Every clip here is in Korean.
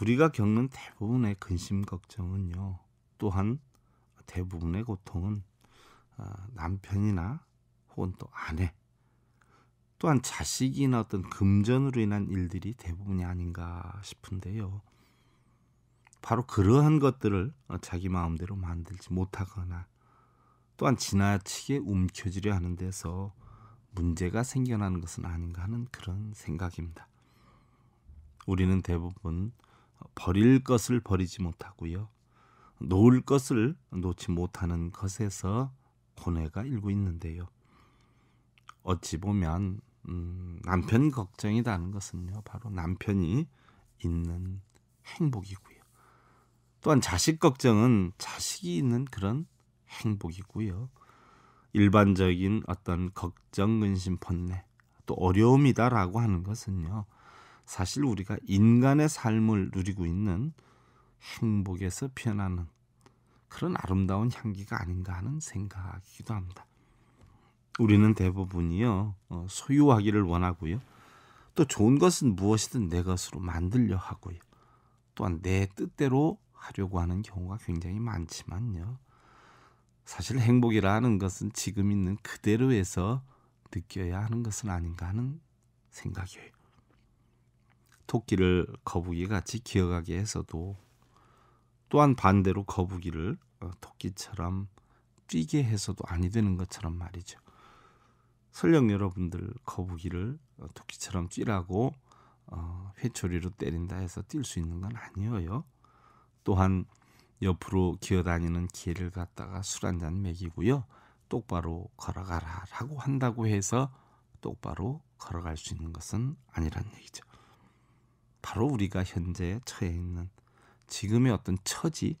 우리가 겪는 대부분의 근심 걱정은요. 또한 대부분의 고통은 아, 남편이나 혹은 또 아내 또한 자식이나 어떤 금전으로 인한 일들이 대부분이 아닌가 싶은데요. 바로 그러한 것들을 자기 마음대로 만들지 못하거나 또한 지나치게 움켜쥐려 하는 데서 문제가 생겨나는 것은 아닌가 하는 그런 생각입니다. 우리는 대부분 버릴 것을 버리지 못하고요. 놓을 것을 놓지 못하는 것에서 고뇌가 일고 있는데요. 어찌 보면 음, 남편 걱정이라는 것은요, 바로 남편이 있는 행복이고요. 또한 자식 걱정은 자식이 있는 그런 행복이고요. 일반적인 어떤 걱정, 근심, 번뇌, 또 어려움이다라고 하는 것은요, 사실 우리가 인간의 삶을 누리고 있는 행복에서 피어나는 그런 아름다운 향기가 아닌가 하는 생각이기도 합니다. 우리는 대부분이요 어, 소유하기를 원하고요. 또 좋은 것은 무엇이든 내 것으로 만들려 하고요. 또한 내 뜻대로 하려고 하는 경우가 굉장히 많지만요. 사실 행복이라는 것은 지금 있는 그대로에서 느껴야 하는 것은 아닌가 하는 생각이에요. 토끼를 거북이같이 기어가게 해서도 또한 반대로 거북이를 어, 토끼처럼 뛰게 해서도 아니 되는 것처럼 말이죠. 설령 여러분들 거북이를 어, 토끼처럼 뛰라고 어, 회초리로 때린다 해서 뛸 수 있는 건 아니에요. 또한 옆으로 기어다니는 개를 갖다가 술한잔 먹이고요. 똑바로 걸어가라라고 한다고 해서 똑바로 걸어갈 수 있는 것은 아니란 얘기죠. 바로 우리가 현재 처해 있는 지금의 어떤 처지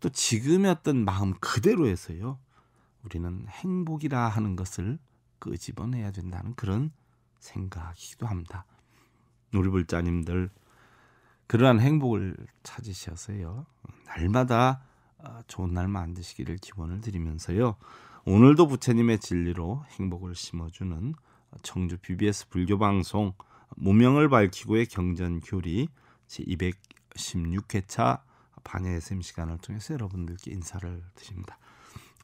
또 지금의 어떤 마음 그대로에서요. 우리는 행복이라 하는 것을 끄집어내야 된다는 그런 생각이기도 합니다. 우리불자님들 그러한 행복을 찾으셔서요. 날마다 어, 좋은 날 만드시기를 기원을 드리면서요. 오늘도 부처님의 진리로 행복을 심어주는 청주 BBS 불교방송 무명을 밝히고의 경전 교리 제 216회차 반야의 샘 시간을 통해서 여러분들께 인사를 드립니다.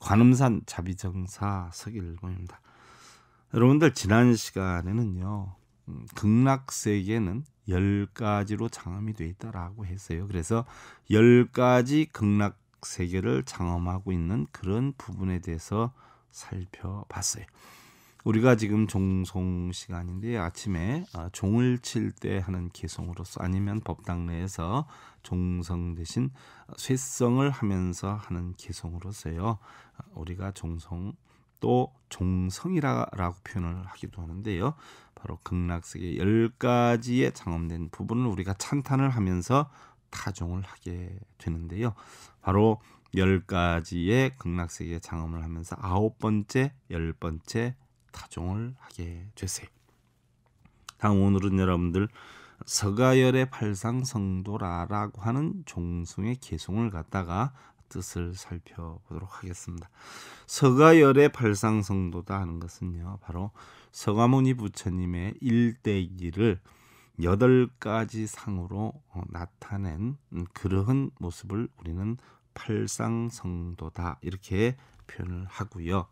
관음산 자비정사 서길봉입니다. 여러분들 지난 시간에는요. 음, 극락세계는 1가지로 장엄이 돼 있다라고 했어요. 그래서 1가지 극락 세계를 장엄하고 있는 그런 부분에 대해서 살펴봤어요. 우리가 지금 종송 시간인데 아침에 아, 종을 칠 때 하는 개성으로서 아니면 법당 내에서 종성 대신 쇠성을 하면서 하는 개성으로서요. 아, 우리가 종성 또 종성이라고 표현을 하기도 하는데요. 바로 극락세계 열가지의 장엄된 부분을 우리가 찬탄을 하면서 타종을 하게 되는데요. 바로 열 가지의 극락세계 장엄을 하면서 아홉 번째, 열 번째, 다종을 하게 되세요. 다음 오늘은 여러분들 서가열의 팔상 성도라라고 하는 종숭의 개송을 갖다가 뜻을 살펴보도록 하겠습니다. 서가열의 팔상 성도다 하는 것은요, 바로 서가모니 부처님의 일대기를 여덟 가지 상으로 어, 나타낸 그러한 모습을 우리는 팔상 성도다 이렇게 표현을 하고요.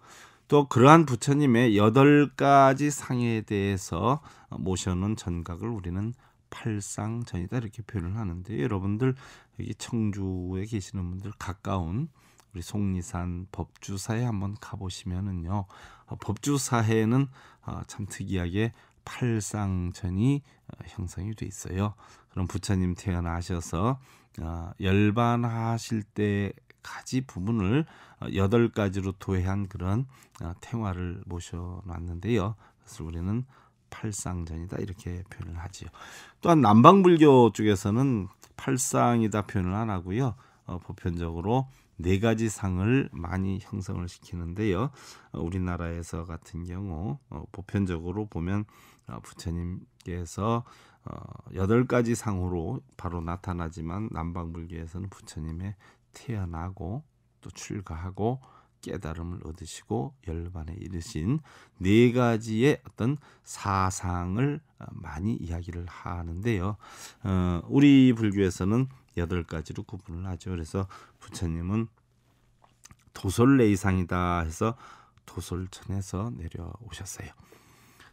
또 그러한 부처님의 여덟 가지 상에 대해서 모셔놓은 전각을 우리는 팔상전이다 이렇게 표현을 하는데 여러분들 여기 청주에 계시는 분들 가까운 우리 속리산 법주사에 한번 가보시면은요 법주사에는 어, 참 특이하게 팔상전이 어, 형성이 돼 있어요. 그럼 부처님 태어나셔서 어, 열반하실 때 가지 부분을 여덟 가지로 도해한 그런 탱화를 어, 모셔놨는데요. 그래서 우리는 팔상전이다 이렇게 표현을 하지요. 또한 남방불교 쪽에서는 팔상이다 표현을 안 하고요. 어, 보편적으로 네 가지 상을 많이 형성을 시키는데요. 어, 우리나라에서 같은 경우 어, 보편적으로 보면 어, 부처님께서 어, 여덟 가지 상으로 바로 나타나지만 남방불교에서는 부처님의 태어나고 또 출가하고 깨달음을 얻으시고 열반에 이르신 네 가지의 어떤 사상을 어, 많이 이야기를 하는데요. 어, 우리 불교에서는 여덟 가지로 구분을 하죠. 그래서 부처님은 도솔레이상이다 해서 도솔천에서 내려오셨어요.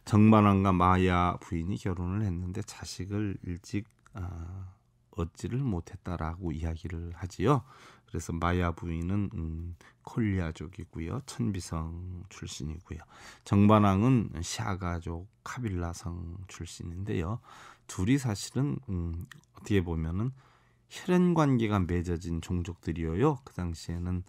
정반왕과 마야 부인이 결혼을 했는데 자식을 일찍 어, 얻지를 못했다라고 이야기를 하지요. 그래서 마야 부인은 음, 콜리아족이고요. 천비성 출신이고요. 정반왕은 샤가족 카빌라성 출신인데요. 둘이 사실은 음, 어떻게 보면은 혈연 관계가 맺어진 종족들이어요. 그 당시에는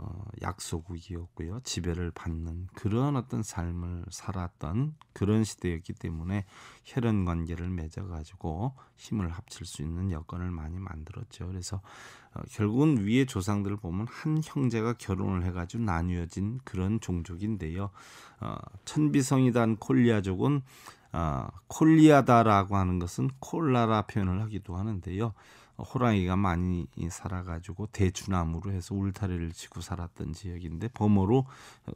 어, 약소국이었고요. 지배를 받는 그런 어떤 삶을 살았던 그런 시대였기 때문에 혈연 관계를 맺어 가지고 힘을 합칠 수 있는 여건을 많이 만들었죠. 그래서 어, 결국은 위의 조상들을 보면 한 형제가 결혼을 해 가지고 나뉘어진 그런 종족인데요. 어, 천비성이단 콜리아족은 어, 콜리아다라고 하는 것은 콜라라 표현을 하기도 하는데요. 호랑이가 많이 살아가지고 대추나무로 해서 울타리를 치고 살았던 지역인데 범어로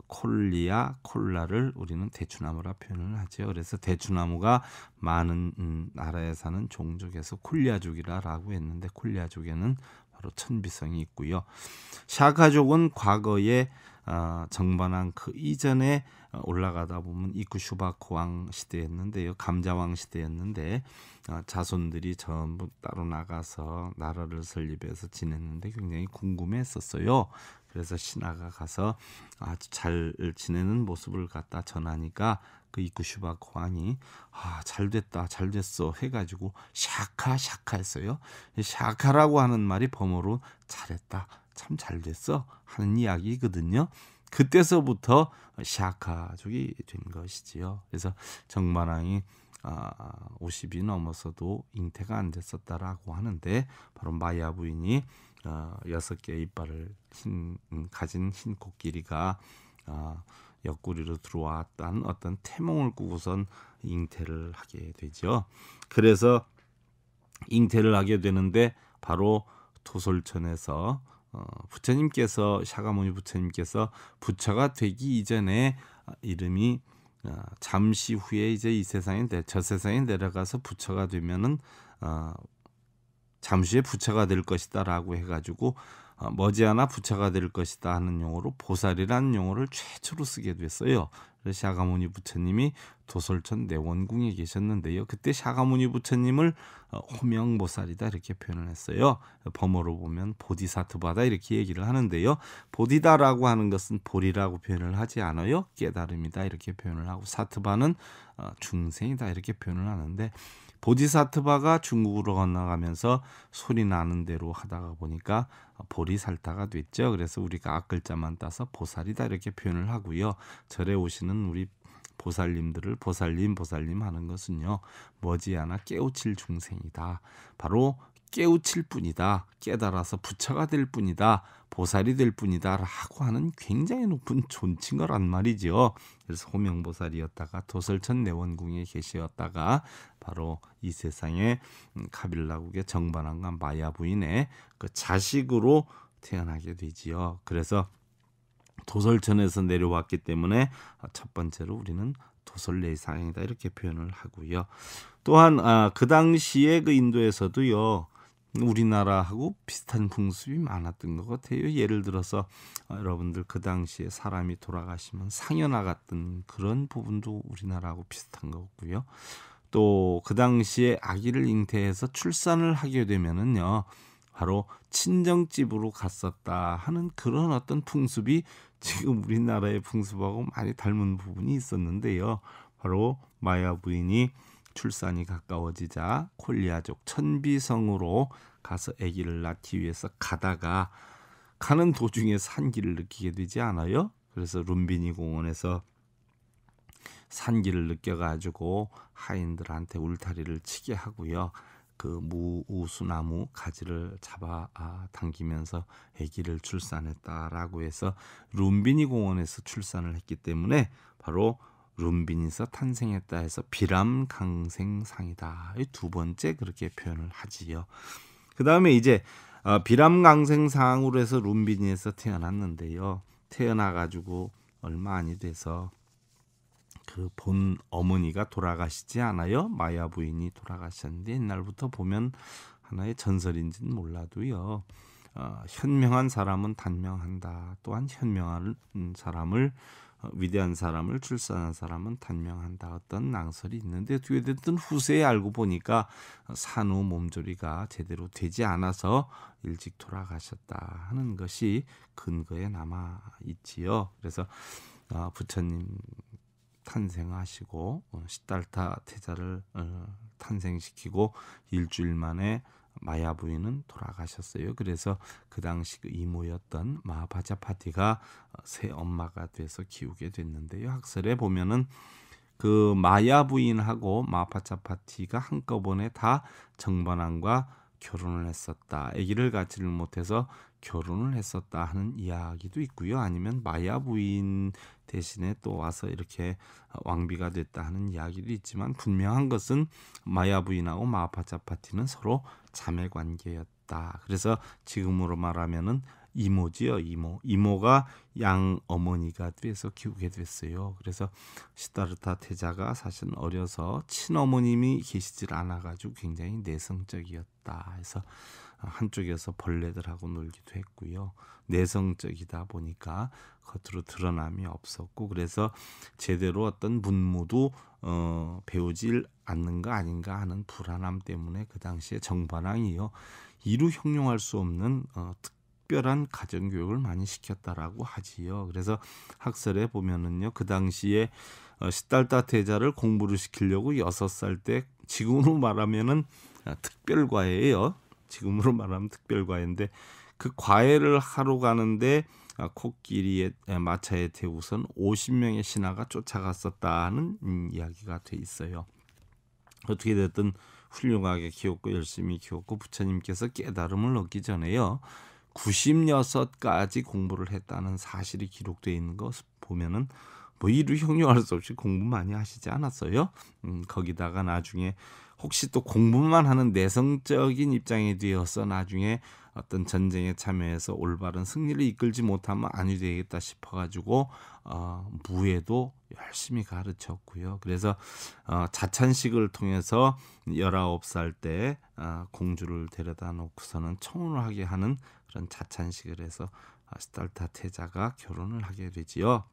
콜리아 콜라를 우리는 대추나무라 표현을 하죠. 그래서 대추나무가 많은 나라에 사는 종족에서 콜리아족이라라고 했는데 콜리아족에는 바로 천비성이 있고요. 샤가족은 과거에 어, 아, 정반한 그 이전에 올라가다 보면 이쿠슈바코왕 시대였는데요. 감자왕 시대였는데 어, 자손들이 전부 따로 나가서 나라를 설립해서 지냈는데 굉장히 궁금했었어요. 그래서 신하가 가서 아주 잘 지내는 모습을 갖다 전하니까 그 이쿠슈바 코왕이 아, 잘 됐다, 잘 됐어 해가지고 샤카 샤카 했어요. 샤카라고 하는 말이 범어로 잘했다, 참잘 됐어 하는 이야기거든요. 그때서부터 시아가족이 된 것이지요. 그래서 정만랑이 아, 50이 넘어서도 잉태가 안 됐었다라고 하는데 바로 마야 부인이 어, 섯개의 이빨을 흰, 음, 가진 흰 코끼리가 어, 옆구리로 들어왔던 어떤 태몽을 꾸고선 잉태를 하게 되죠. 그래서 잉태를 하게 되는데 바로 도솔천에서 어, 부처님께서 샤가모니 부처님께서 부처가 되기 이전에 아, 이름이 어, 잠시 후에 이제 이 세상에 내, 저 세상에 내려가서 부처가 되면은 어, 잠시 후에 부처가 될 것이다라고 해가지고 아, 머지않아 부처가될 것이다 하는 용어로 보살이라는 용어를 최초로 쓰게 됐어요. 샤가모니 부처님이 도솔천 내원궁에 계셨는데요. 그때 샤가모니 부처님을 어, 호명보살이다 이렇게 표현을 했어요. 범어로 보면 보디사트바다 이렇게 얘기를 하는데요. 보디다라고 하는 것은 보리라고 표현을 하지 않아요. 깨달음이다 이렇게 표현을 하고 사트바는 어, 중생이다 이렇게 표현을 하는데 보디사트바가 중국으로 건너가면서 소리 나는 대로 하다가 보니까 보리살다가 됐죠. 그래서 우리가 앞글자만 따서 보살이다 이렇게 표현을 하고요. 절에 오시는 우리 보살님들을 보살님 보살님 하는 것은요 머지않아 깨우칠 중생이다 바로 깨우칠 뿐이다. 깨달아서 부처가 될 뿐이다. 보살이 될 뿐이다. 라고 하는 굉장히 높은 존칭어란 말이지요. 그래서 호명보살이었다가 도설천 내원궁에 계시었다가 바로 이 세상에 카빌라국의 정반왕과 마야 부인의 그 자식으로 태어나게 되지요. 그래서 도설천에서 내려왔기 때문에 첫 번째로 우리는 도설내상이다 이렇게 표현을 하고요. 또한 아, 그 당시에 그 인도에서도요 우리나라하고 비슷한 풍습이 많았던 것 같아요. 예를 들어서 어, 여러분들 그 당시에 사람이 돌아가시면 상여나 같은 그런 부분도 우리나라하고 비슷한 것같고요또 그 당시에 아기를 잉태해서 출산을 하게 되면은요. 바로 친정집으로 갔었다 하는 그런 어떤 풍습이 지금 우리나라의 풍습하고 많이 닮은 부분이 있었는데요. 바로 마야 부인이 출산이 가까워지자 콜리아족 천비성으로 가서 아기를 낳기 위해서 가다가 가는 도중에 산기를 느끼게 되지 않아요? 그래서 룸비니 공원에서 산기를 느껴가지고 하인들한테 울타리를 치게 하고요. 그 무우수나무 가지를 잡아 당기면서 아기를 출산했다라고 해서 룸비니 공원에서 출산을 했기 때문에 바로 룸빈에서 탄생했다 해서 비람강생상이다. 이두 번째 그렇게 표현을 하지요. 그 다음에 이제 어, 비람강생상으로 해서 룸빈에서 태어났는데요. 태어나가지고 얼마 안이 돼서 그 본 어머니가 돌아가시지 않아요. 마야 부인이 돌아가셨는데 옛날부터 보면 하나의 전설인지는 몰라도요. 어, 현명한 사람은 단명한다. 또한 현명한 사람을 어, 위대한 사람을 출산한 사람은 단명한다 어떤 낭설이 있는데 뒤에 됐든 후세에 알고 보니까 산후 몸조리가 제대로 되지 않아서 일찍 돌아가셨다 하는 것이 근거에 남아 있지요. 그래서 어, 부처님 탄생하시고 시달타 어, 태자를 탄생시키고 일주일 만에 마야 부인은 돌아가셨어요. 그래서 그 당시 그 이모였던 마바자파티가 어, 새 엄마가 돼서 키우게 됐는데요. 학설에 보면은 그 마야 부인하고 마파차파티가 한꺼번에 다 정반항과 결혼을 했었다. 아기를 갖지를 못해서 결혼을 했었다 하는 이야기도 있고요. 아니면 마야 부인 대신에 또 와서 이렇게 왕비가 됐다 하는 이야기도 있지만 분명한 것은 마야 부인하고 마파차파티는 서로 자매 관계였다. 그래서 지금으로 말하면은 이모지요 이모 이모가 양 어머니가 돼서 키우게 됐어요 그래서 시다르타 태자가 사실 어려서 친어머님이 계시질 않아 가지고 굉장히 내성적이었다 해서 한쪽에서 벌레들하고 놀기도 했고요. 내성적이다 보니까 겉으로 드러남이 없었고 그래서 제대로 어떤 문무도 어, 배우질 않는 거 아닌가 하는 불안함 때문에 그 당시에 정반항이요 이루 형용할 수 없는 어, 특별한 가정 교육을 많이 시켰다라고 하지요. 그래서 학설에 보면은요 그 당시에 어, 시달다 대자를 공부를 시키려고 여섯 살 때 지금으로 말하면은 아, 특별과예요. 지금으로 말하면 특별과외인데 그 과외를 하러 가는데 아, 코끼리의 마차에 태우선 50명의 신하가 쫓아갔었다는 음, 이야기가 돼 있어요. 어떻게 됐든 훌륭하게 키웠고 열심히 키웠고 부처님께서 깨달음을 얻기 전에요. 96가지 공부를 했다는 사실이 기록되어 있는 것을 보면은 뭐 이루 형용할 수 없이 공부 많이 하시지 않았어요. 음, 거기다가 나중에 혹시 또 공부만 하는 내성적인 입장이 되어서 나중에 어떤 전쟁에 참여해서 올바른 승리를 이끌지 못하면 아니 되겠다 싶어가지고 어, 무예도 열심히 가르쳤고요. 그래서 어, 자찬식을 통해서 19살 때 어, 공주를 데려다 놓고서는 청혼을 하게 하는 그런 자찬식을 해서 스달타 태자가 결혼을 하게 되지요.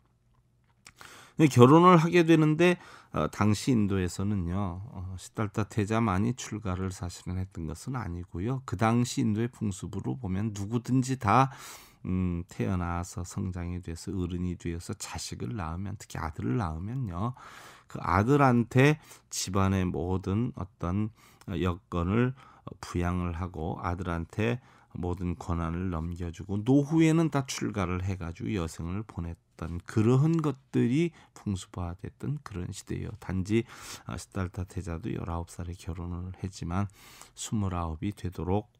네, 결혼을 하게 되는데 어, 당시 인도에서는요 어, 시달타 태자 만이 출가를 사실은 했던 것은 아니고요 그 당시 인도의 풍습으로 보면 누구든지 다 음, 태어나서 성장이 돼서 어른이 되어서 자식을 낳으면 특히 아들을 낳으면요 그 아들한테 집안의 모든 어떤 여건을 부양을 하고 아들한테 모든 권한을 넘겨주고 노후에는 다 출가를 해가지고 여생을 보냈. 다 있었던 그러한 것들이 풍수화됐던 그런 시대예요. 단지 아스달타 태자도 19살에 결혼을 했지만 29이 되도록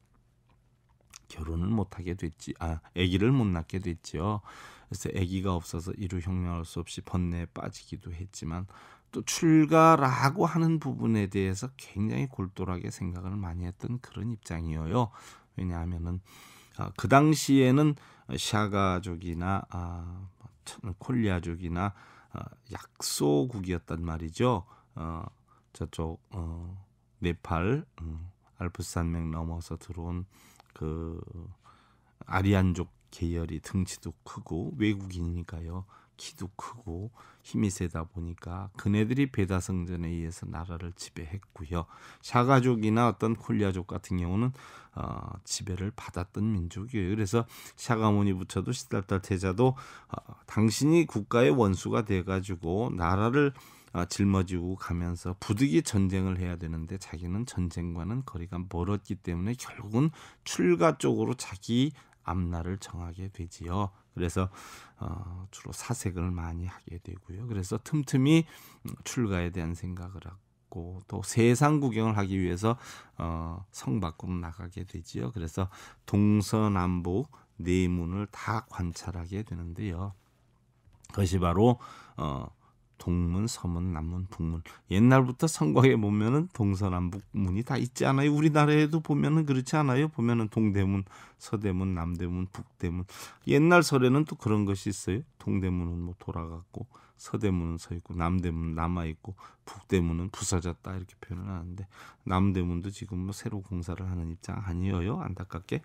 결혼을 못하게 됐지 아 아기를 못 낳게 됐지요 그래서 아기가 없어서 이루 혁명할 수 없이 번뇌에 빠지기도 했지만 또 출가라고 하는 부분에 대해서 굉장히 골똘하게 생각을 많이 했던 그런 입장이에요 왜냐하면은 아, 그 당시에는 샤가족이나 아, 콜리아족이나 어, 약소국이었단 말이죠. 어, 저쪽 어, 네팔 음, 알프스 산맥 넘어서 들어온 그 아리안족 계열이 등치도 크고 외국인이니까요. 키도 크고 힘이 세다 보니까 그네들이 베다성전에 의해서 나라를 지배했고요. 샤가족이나 어떤 콜리아족 같은 경우는 어, 지배를 받았던 민족이에요. 그래서 샤가모니 부처도 시달달 태자도 어, 당신이 국가의 원수가 돼가지고 나라를 아, 짊어지고 가면서 부득이 전쟁을 해야 되는데 자기는 전쟁과는 거리가 멀었기 때문에 결국은 출가 쪽으로 자기 앞날을 정하게 되지요. 그래서 어, 주로 사색을 많이 하게 되고요. 그래서 틈틈이 출가에 대한 생각을 하고 또 세상 구경을 하기 위해서 어, 성 밖으로 나가게 되지요. 그래서 동서남북 내문을 네 다 관찰하게 되는데요. 그것이 바로 어, 동문, 서문, 남문, 북문. 옛날부터 성곽에 보면은 동서남북 문이 다 있지 않아요. 우리나라에도 보면은 그렇지 않아요. 보면은 동대문, 서대문, 남대문, 북대문. 옛날 설에는 또 그런 것이 있어요. 동대문은 뭐 돌아갔고 서대문은 서 있고 남대문 남아 있고 북대문은 부서졌다 이렇게 표현을 하는데 남대문도 지금 뭐 새로 공사를 하는 입장 아니에요 안타깝게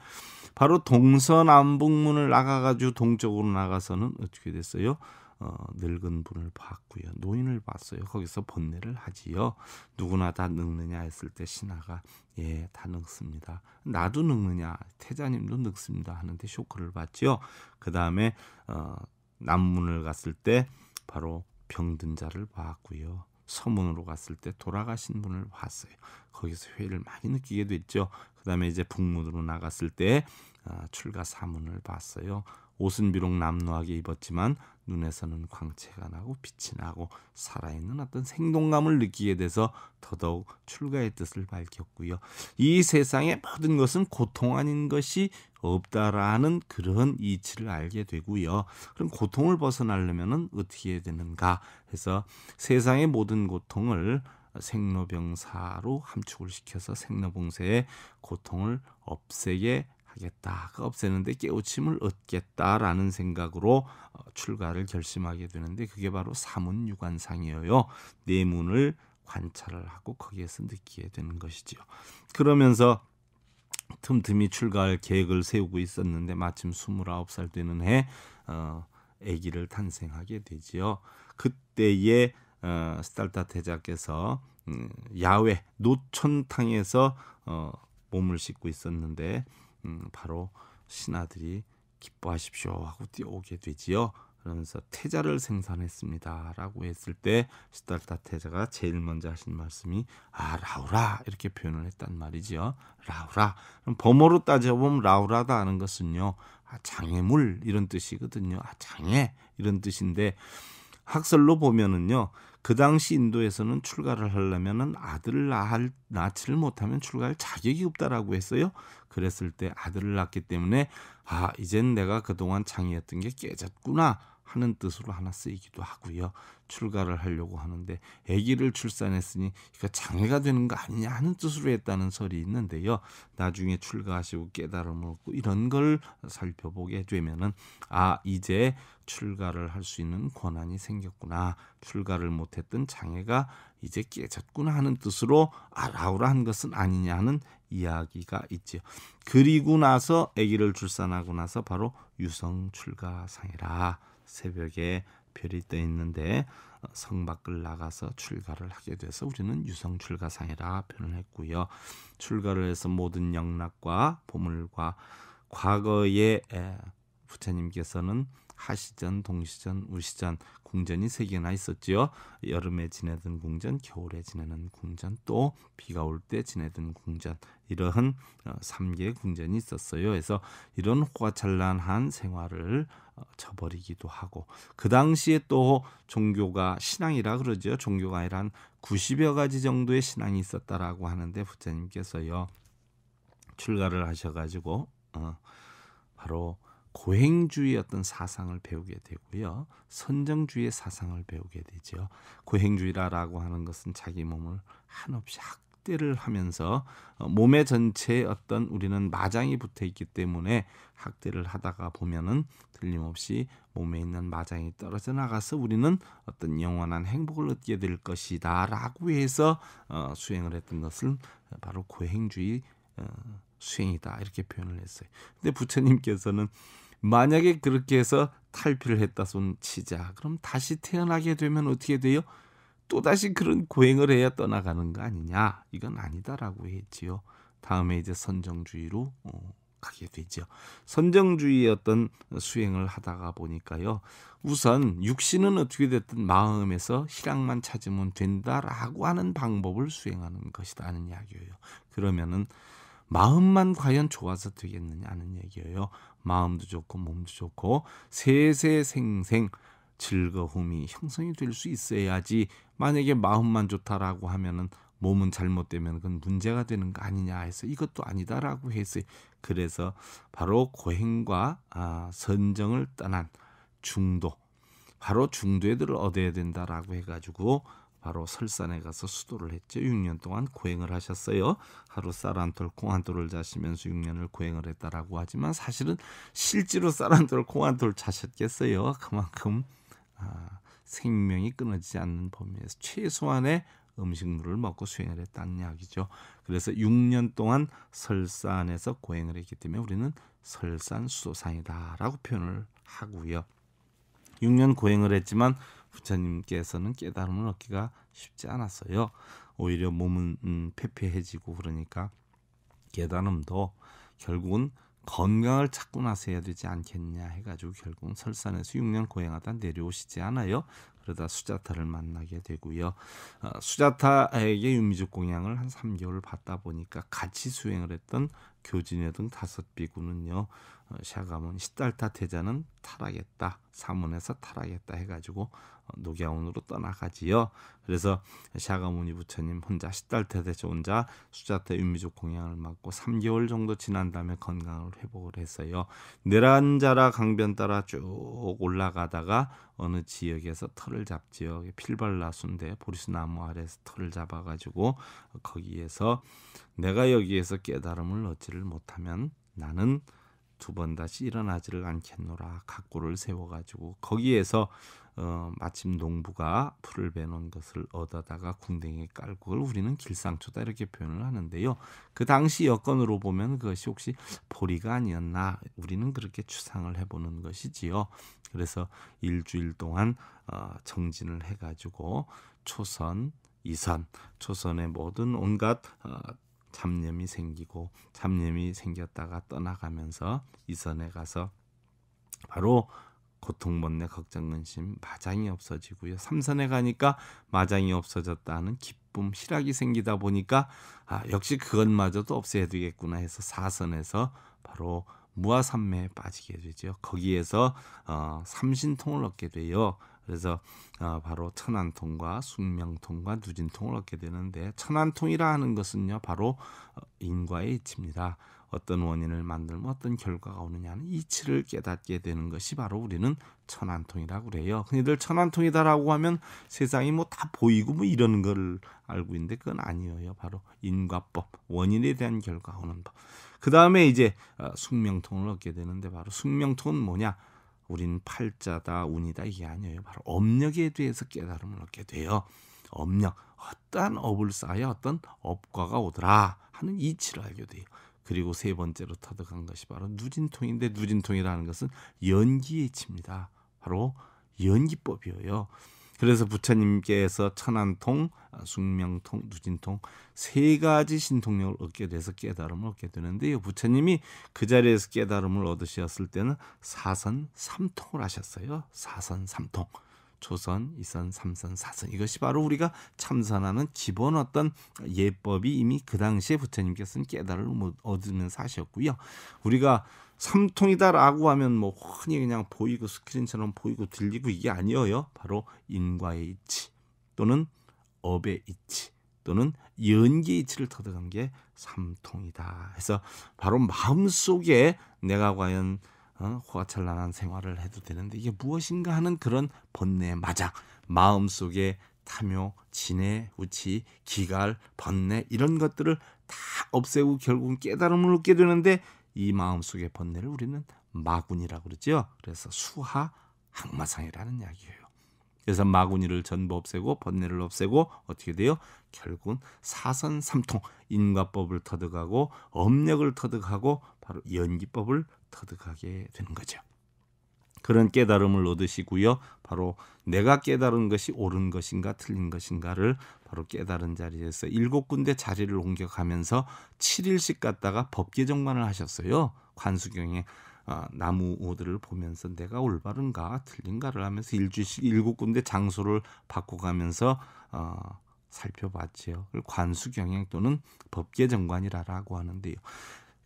바로 동서남북문을 나가가지고 동쪽으로 나가서는 어떻게 됐어요? 어, 늙은 분을 봤고요. 노인을 봤어요. 거기서 번뇌를 하지요. 누구나 다 늙느냐 했을 때 신하가 예, 다 늙습니다. 나도 늙느냐, 태자님도 늙습니다. 하는데 쇼크를 받지요. 그 다음에 어, 남문을 갔을 때 바로 병든 자를 봤고요. 서문으로 갔을 때 돌아가신 분을 봤어요. 거기서 회의를 많이 느끼게 됐죠. 그 다음에 이제 북문으로 나갔을 때 어, 출가 사문을 봤어요. 옷은 비록 남루하게 입었지만 눈에서는 광채가 나고 빛이 나고 살아있는 어떤 생동감을 느끼게 돼서 더더욱 출가의 뜻을 밝혔고요. 이 세상의 모든 것은 고통 아닌 것이 없다라는 그런 이치를 알게 되고요. 그럼 고통을 벗어나려면 어떻게 해야 되는가 해서 세상의 모든 고통을 생로병사로 함축을 시켜서 생로봉쇄의 고통을 없애게 하겠다. 그 없애는데 깨우침을 얻겠다라는 생각으로 어, 출가를 결심하게 되는데 그게 바로 사문유관상이에요. 내문을 네 관찰을 하고 거기에서 느끼게 되는 것이지요. 그러면서 틈틈이 출가할 계획을 세우고 있었는데 마침 29살 되는 해 어, 아기를 탄생하게 되지요. 그때에 어, 스탈타 대자께서 음, 야외 노천탕에서 어, 몸을 씻고 있었는데 음, 바로 신하들이 기뻐하십시오 하고 뛰어오게 되지요. 그러면서 태자를 생산했습니다라고 했을 때 시달타 태자가 제일 먼저 하신 말씀이 아 라우라 이렇게 표현을 했단 말이지요. 라우라 그럼 범어로 따져보면 라우라다 하는 것은요 아, 장애물 이런 뜻이거든요. 아 장애 이런 뜻인데 학설로 보면은요 그 당시 인도에서는 출가를 하려면은 아들을 낳을, 낳지를 못하면 출가할 자격이 없다라고 했어요. 그랬을 때 아들을 낳기 때문에 아 이젠 내가 그동안 창의했던 게 깨졌구나 하는 뜻으로 하나 쓰이기도 하고요. 출가를 하려고 하는데 아기를 출산했으니 그러니까 장애가 되는 거 아니냐 하는 뜻으로 했다는 설이 있는데요. 나중에 출가하시고 깨달음을 얻고 이런 걸 살펴보게 되면은 아 이제 출가를 할 수 있는 권한이 생겼구나. 출가를 못했던 장애가 이제 깨졌구나 하는 뜻으로 아라우라 한 것은 아니냐 하는 이야기가 있지요. 그리고 나서 아기를 출산하고 나서 바로 유성 출가상이라. 새벽에 별이 떠 있는데 어, 성 밖을 나가서 출가를 하게 돼서 우리는 유성 출가상이라 표현을 했고요. 출가를 해서 모든 영락과 보물과 과거에 부처님께서는 하시전, 동시전, 우시전, 궁전이 세 개나 있었지요. 여름에 지내던 궁전, 겨울에 지내는 궁전, 또 비가 올 때 지내던 궁전 이러한 3개 어, 의 궁전이 있었어요. 그래서 이런 호화찬란한 생활을 어, 저버리기도 하고 그 당시에 또 종교가 신앙이라 그러죠. 종교가 아니라 한 90여 가지 정도의 신앙이 있었다라고 하는데 부처님께서요. 출가를 하셔 가지고 어, 바로 고행주의 어떤 사상을 배우게 되고요. 선정주의 사상을 배우게 되죠. 고행주의라라고 하는 것은 자기 몸을 한없이 학대를 하면서 어, 몸의 전체에 어떤 우리는 마장이 붙어 있기 때문에 학대를 하다가 보면은 틀림없이 몸에 있는 마장이 떨어져 나가서 우리는 어떤 영원한 행복을 얻게 될 것이다라고 해서 어, 수행을 했던 것을 바로 고행주의 어, 수행이다 이렇게 표현을 했어요. 근데 부처님께서는 만약에 그렇게 해서 탈피를 했다 손 치자. 그럼 다시 태어나게 되면 어떻게 돼요? 또 다시 그런 고행을 해야 떠나가는 거 아니냐? 이건 아니다라고 했지요. 다음에 이제 선정주의로 어, 가게 되죠. 선정주의의 어떤 수행을 하다가 보니까요. 우선 육신은 어떻게 됐든 마음에서 희락만 찾으면 된다라고 하는 방법을 수행하는 것이다 하는 이야기예요. 그러면은 마음만 과연 좋아서 되겠느냐는 얘기예요. 마음도 좋고 몸도 좋고 세세생생 즐거움이 형성이 될 수 있어야지 만약에 마음만 좋다라고 하면은 몸은 잘못되면 그건 문제가 되는 거 아니냐 해서 이것도 아니다라고 했어요. 그래서 바로 고행과 아, 선정을 떠난 중도, 바로 중도에 들을 얻어야 된다라고 해가지고 바로 설산에 가서 수도를 했죠. 6년 동안 고행을 하셨어요. 하루 쌀한톨 콩한톨을 자시면서 6년을 고행을 했다라고 하지만 사실은 실제로 쌀한톨 콩한톨 자셨겠어요. 그만큼 아, 생명이 끊어지지 않는 범위에서 최소한의 음식물을 먹고 수행을 했다는 이야기죠. 그래서 6년 동안 설산에서 고행을 했기 때문에 우리는 설산 수도상이다라고 표현을 하고요. 6년 고행을 했지만 부처님께서는 깨달음을 얻기가 쉽지 않았어요. 오히려 몸은 음, 폐폐해지고 그러니까 깨달음도 결국은 건강을 찾고 나서 야 되지 않겠냐 해가지고 결국은 설산에서 6년 고행하다 내려오시지 않아요. 그러다 수자타를 만나게 되고요. 어, 수자타에게 유미족 공양을 한 3개월 을 받다 보니까 같이 수행을 했던 교진여 등 다섯 비구는요 어, 샤가문 시달타 대자는 타하겠다 사문에서 타하겠다 해가지고 어, 녹갸원으로 떠나가지요 그래서 샤가문이 부처님 혼자 시달타 대자 혼자 수자타 윤미족 공양을 맡고 3개월 정도 지난 다음에 건강을 회복을 했어요 내란자라 강변 따라 쭉 올라가다가 어느 지역에서 털을 잡지요 필발라순데 보리수 나무 아래에서 털을 잡아가지고 거기에서 내가 여기에서 깨달음을 얻지를 못하면 나는 두 번 다시 일어나지를 않겠노라 각고를 세워가지고 거기에서 어, 마침 농부가 풀을 베놓은 것을 얻어다가 궁뎅이에 깔고 그걸 우리는 길상초다 이렇게 표현을 하는데요. 그 당시 여건으로 보면 그것이 혹시 보리가 아니었나 우리는 그렇게 추상을 해보는 것이지요. 그래서 일주일 동안 어, 정진을 해가지고 초선 이선 초선의 모든 온갖 어, 잡념이 생기고 잡념이 생겼다가 떠나가면서 이선에 가서 바로 고통 못내 걱정 근심 마장이 없어지고요. 삼선에 가니까 마장이 없어졌다는 기쁨 실락이 생기다 보니까 아 역시 그것마저도 없애야 되겠구나 해서 사선에서 바로 무아삼매에 빠지게 되죠. 거기에서 어, 삼신통을 얻게 돼요. 그래서 어, 바로 천안통과 숙명통과 누진통을 얻게 되는데 천안통이라 하는 것은요 바로 어, 인과의 이치입니다. 어떤 원인을 만들면 어떤 결과가 오느냐는 이치를 깨닫게 되는 것이 바로 우리는 천안통이라고 그래요. 흔히들 천안통이다라고 하면 세상이 뭐 다 보이고 뭐이런걸 알고 있는데 그건 아니에요. 바로 인과법, 원인에 대한 결과 오는 법. 그 다음에 이제 숙명통을 어, 얻게 되는데 바로 숙명통은 뭐냐? 우린 팔자다 운이다 이게 아니에요. 바로 업력에 대해서 깨달음을 얻게 돼요. 업력 어떠한 업을 쌓아야 어떤 업과가 오더라 하는 이치를 알게 돼요. 그리고 세 번째로 터득한 것이 바로 누진통인데 누진통이라는 것은 연기의 이치입니다. 바로 연기법이에요. 그래서 부처님께서 천안통, 아, 숙명통, 누진통 세 가지 신통력을 얻게 돼서 깨달음을 얻게 되는데요. 부처님이 그 자리에서 깨달음을 얻으셨을 때는 사선 삼통을 하셨어요. 사선 삼통. 조선, 이선, 삼선, 사선 이것이 바로 우리가 참선하는 기본 어떤 예법이 이미 그 당시에 부처님께서는 깨달음을 얻으면서 하셨고요. 우리가 삼통이다라고 하면 뭐 흔히 그냥 보이고 스크린처럼 보이고 들리고 이게 아니어요. 바로 인과의 이치 또는 업의 이치 또는 연기 이치를 터득한 게 삼통이다. 해서 바로 마음속에 내가 과연 어, 호화찬란한 생활을 해도 되는데 이게 무엇인가 하는 그런 번뇌 마작 마음속에 탐욕, 진해, 우치, 기갈, 번뇌 이런 것들을 다 없애고 결국은 깨달음을 얻게 되는데 이 마음속의 번뇌를 우리는 마군이라고 그러죠 그래서 수하 항마상이라는 이야기예요 그래서 마구니를 전부 없애고 번뇌를 없애고 어떻게 돼요? 결국은 사선 삼통 인과법을 터득하고 엄력을 터득하고 바로 연기법을 터득하게 되는 거죠. 그런 깨달음을 얻으시고요. 바로 내가 깨달은 것이 옳은 것인가 틀린 것인가를 바로 깨달은 자리에서 일곱 군데 자리를 옮겨가면서 7일씩 갔다가 법계정관을 하셨어요. 관수경에 아, 어, 나무들을 보면서 내가 올바른가 틀린가를 하면서 일주일씩 일곱 군데 장소를 바꿔가면서 어, 살펴봤지요. 관수경행 또는 법계정관이라고 하는데요.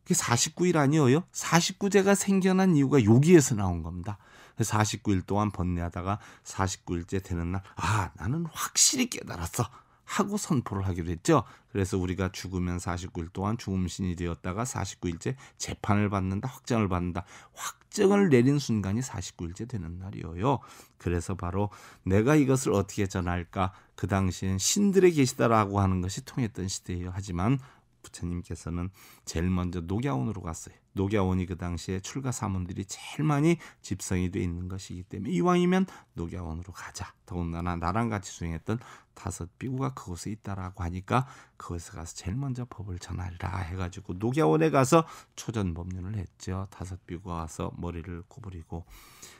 그게 49일 아니어요? 49제가 생겨난 이유가 여기에서 나온 겁니다. 49일 동안 번뇌하다가 49일째 되는 날, 아, 나는 확실히 깨달았어. 하고 선포를 하기로 했죠. 그래서 우리가 죽으면 49일 동안 죽음신이 되었다가 49일째 재판을 받는다, 확정을 받는다. 확정을 내린 순간이 49일째 되는 날이에요. 그래서 바로 내가 이것을 어떻게 전할까? 그 당시엔 신들에 계시다라고 하는 것이 통했던 시대예요. 하지만 부처님께서는 제일 먼저 녹야원으로 갔어요. 녹야원이 그 당시에 출가 사문들이 제일 많이 집성이 돼 있는 것이기 때문에 이왕이면 녹야원으로 가자. 더군다나 나랑 같이 수행했던 다섯 비구가 그곳에 있다라고 하니까 그곳에 가서 제일 먼저 법을 전하리라 해가지고 녹야원에 가서 초전법륜을 했죠. 다섯 비구가 와서 머리를 구부리고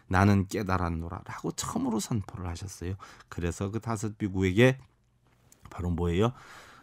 나는 깨달았노라라고 처음으로 선포를 하셨어요. 그래서 그 다섯 비구에게 바로 뭐예요?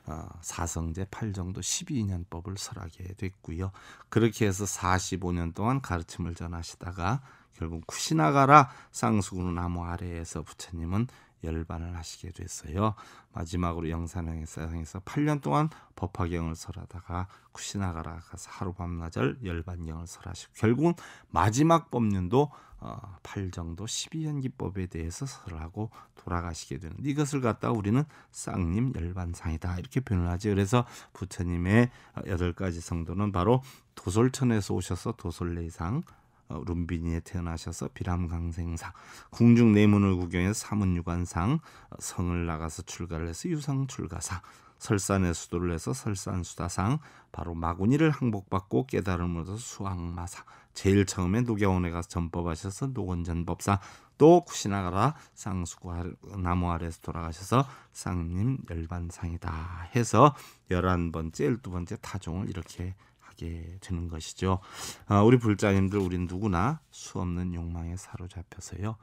어, 사성제 8정도 12년법을 설하게 됐고요. 그렇게 해서 45년 동안 가르침을 전하시다가 결국 쿠시나가라 쌍수구루 나무 아래에서 부처님은 열반을 하시게 됐어요. 마지막으로 영산행에서 8년 동안 법화경을 설하다가 쿠시나가라 가서 하루 밤낮을 열반경을 설하시고 결국은 마지막 법륜도 어, 8정도 12연기법에 대해서 설하고 돌아가시게 되는 이것을 갖다 우리는 쌍님 열반상이다 이렇게 표현을 하지 그래서 부처님의 여덟 가지 성도는 바로 도솔천에서 오셔서 도솔레상 어, 룸비니에 태어나셔서 비람강생상, 궁중 내문을 구경해서 사문유관상, 어, 성을 나가서 출가를 해서 유상출가상, 설산의 수도를 해서 설산수다상 바로 마구니를 항복받고 깨달음으로써 수학마사 제일 처음에 노경원에 가서 전법하셔서 노건전법사 또 쿠시나가라 쌍수구 나무 아래에서 돌아가셔서 쌍님 열반상이다 해서 열한 번째 열두 번째 타종을 이렇게 하게 되는 것이죠. 아, 우리 불자님들 우린 누구나 수 없는 욕망에 사로잡혀서요.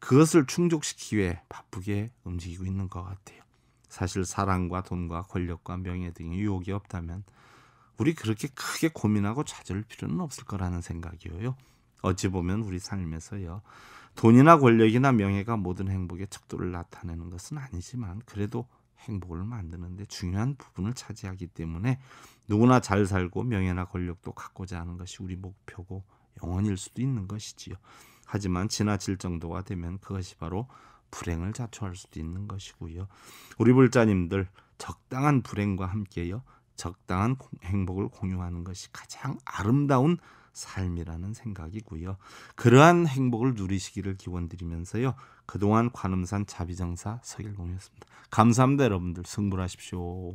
그것을 충족시키기 위해 바쁘게 움직이고 있는 것 같아요. 사실 사랑과 돈과 권력과 명예 등의 유혹이 없다면 우리 그렇게 크게 고민하고 찾을 필요는 없을 거라는 생각이에요. 어찌 보면 우리 삶에서요. 돈이나 권력이나 명예가 모든 행복의 척도를 나타내는 것은 아니지만 그래도 행복을 만드는데 중요한 부분을 차지하기 때문에 누구나 잘 살고 명예나 권력도 갖고자 하는 것이 우리 목표고 영원일 수도 있는 것이지요. 하지만 지나칠 정도가 되면 그것이 바로 불행을 자초할 수도 있는 것이고요. 우리 불자님들 적당한 불행과 함께요. 적당한 행복을 공유하는 것이 가장 아름다운 삶이라는 생각이고요. 그러한 행복을 누리시기를 기원드리면서요. 그동안 관음산 자비정사 서길공이었습니다. 감사합니다 여러분들. 승부하십시오.